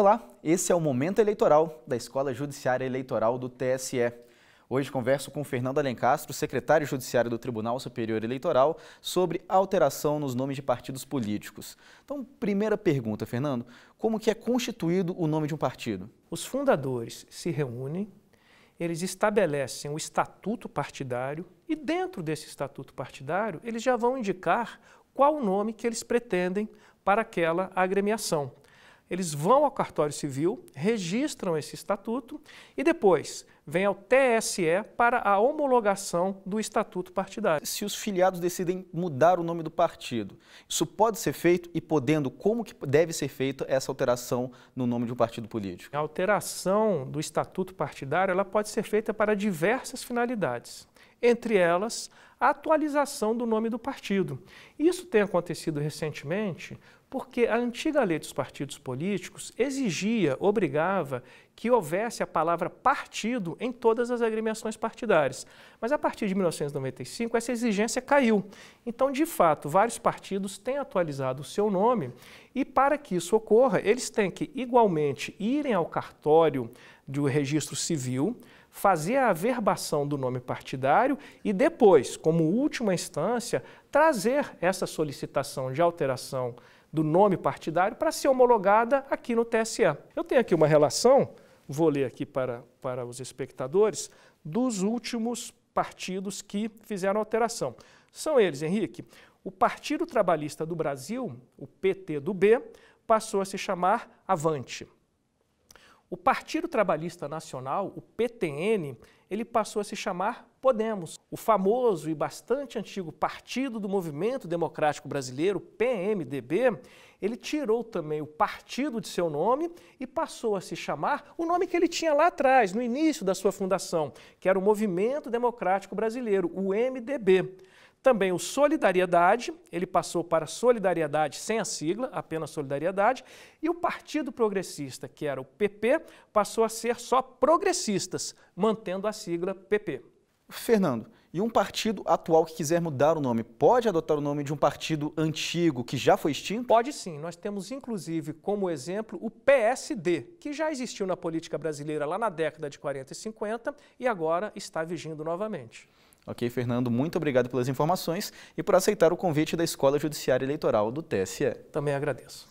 Olá, esse é o Momento Eleitoral da Escola Judiciária Eleitoral do TSE. Hoje converso com Fernando Alencastro, secretário judiciário do Tribunal Superior Eleitoral, sobre alteração nos nomes de partidos políticos. Então, primeira pergunta, Fernando, como que é constituído o nome de um partido? Os fundadores se reúnem, eles estabelecem o estatuto partidário e dentro desse estatuto partidário, eles já vão indicar qual o nome que eles pretendem para aquela agremiação eles vão ao cartório civil, registram esse estatuto e depois vem ao TSE para a homologação do estatuto partidário. Se os filiados decidem mudar o nome do partido, isso pode ser feito e podendo, como que deve ser feita essa alteração no nome de um partido político? A alteração do estatuto partidário ela pode ser feita para diversas finalidades entre elas a atualização do nome do partido. Isso tem acontecido recentemente porque a antiga lei dos partidos políticos exigia, obrigava que houvesse a palavra partido em todas as agremiações partidárias. Mas a partir de 1995 essa exigência caiu. Então, de fato, vários partidos têm atualizado o seu nome e para que isso ocorra, eles têm que igualmente irem ao cartório do registro civil, fazer a averbação do nome partidário e depois, como última instância, trazer essa solicitação de alteração do nome partidário para ser homologada aqui no TSE. Eu tenho aqui uma relação, vou ler aqui para, para os espectadores, dos últimos partidos que fizeram alteração. São eles, Henrique, o Partido Trabalhista do Brasil, o PT do B, passou a se chamar Avante. O Partido Trabalhista Nacional, o PTN, ele passou a se chamar Podemos. O famoso e bastante antigo Partido do Movimento Democrático Brasileiro, PMDB, ele tirou também o partido de seu nome e passou a se chamar o nome que ele tinha lá atrás, no início da sua fundação, que era o Movimento Democrático Brasileiro, o MDB. Também o Solidariedade, ele passou para Solidariedade sem a sigla, apenas Solidariedade, e o Partido Progressista, que era o PP, passou a ser só Progressistas, mantendo a sigla PP. Fernando, e um partido atual que quiser mudar o nome, pode adotar o nome de um partido antigo que já foi extinto? Pode sim. Nós temos, inclusive, como exemplo, o PSD, que já existiu na política brasileira lá na década de 40 e 50 e agora está vigindo novamente. Ok, Fernando, muito obrigado pelas informações e por aceitar o convite da Escola Judiciária Eleitoral do TSE. Também agradeço.